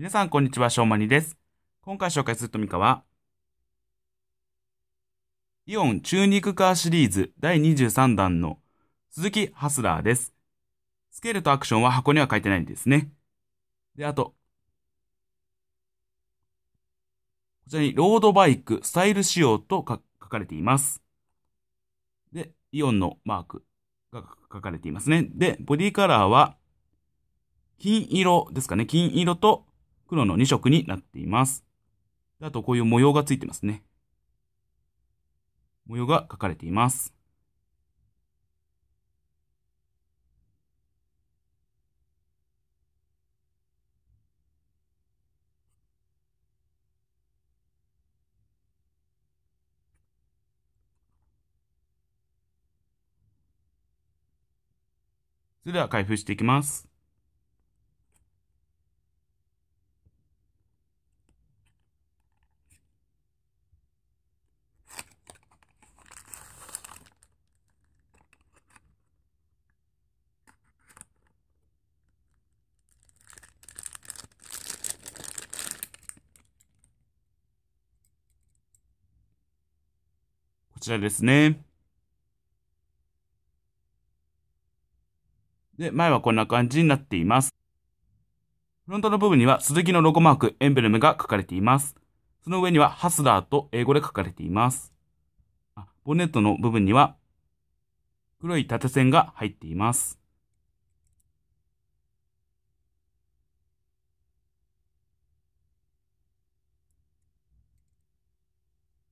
皆さん、こんにちは。しょうまにです。今回紹介するトミカは、イオン中肉カーシリーズ第23弾の鈴木ハスラーです。スケールとアクションは箱には書いてないんですね。で、あと、こちらにロードバイク、スタイル仕様と書かれています。で、イオンのマークが書かれていますね。で、ボディカラーは、金色ですかね。金色と黒の2色になっています。あとこういう模様がついてますね。模様が書かれています。それでは開封していきます。こちらですね。で、前はこんな感じになっています。フロントの部分には鈴木のロゴマーク、エンブレムが書かれています。その上にはハスラーと英語で書かれています。あボンネットの部分には黒い縦線が入っています。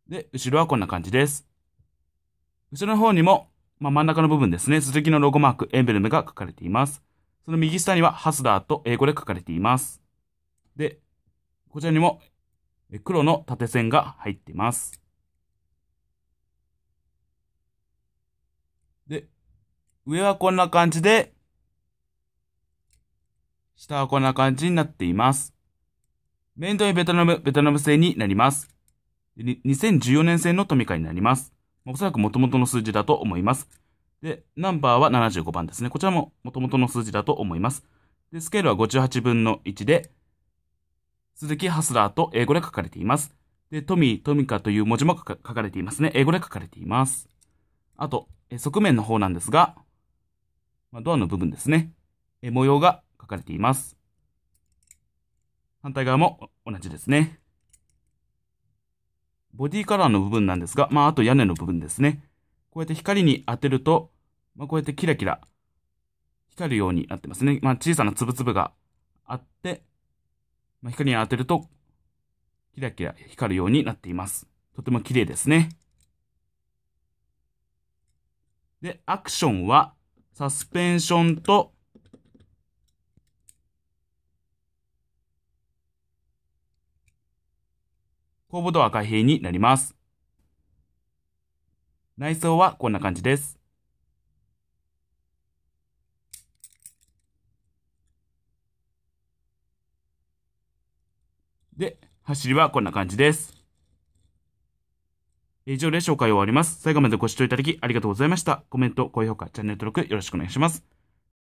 で、後ろはこんな感じです。後ろの方にも、まあ、真ん中の部分ですね、鈴木のロゴマーク、エンブレムが書かれています。その右下にはハスラーと英語で書かれています。で、こちらにも黒の縦線が入っています。で、上はこんな感じで、下はこんな感じになっています。メインドイベトナム、ベトナム製になります。2014年製のトミカになります。おそらく元々の数字だと思います。で、ナンバーは75番ですね。こちらも元々の数字だと思います。で、スケールは58分の1で、鈴木ハスラーと英語で書かれています。で、トミー、トミカという文字も書かれていますね。英語で書かれています。あと、側面の方なんですが、まドアの部分ですね。模様が書かれています。反対側も同じですね。ボディカラーの部分なんですが、まあ、あと屋根の部分ですね。こうやって光に当てると、まあ、こうやってキラキラ光るようになってますね。まあ、小さな粒々があって、まあ、光に当てると、キラキラ光るようになっています。とても綺麗ですね。で、アクションは、サスペンションと後部ドア開閉になります。内装はこんな感じです。で、走りはこんな感じです。以上で紹介を終わります。最後までご視聴いただきありがとうございました。コメント、高評価、チャンネル登録よろしくお願いします。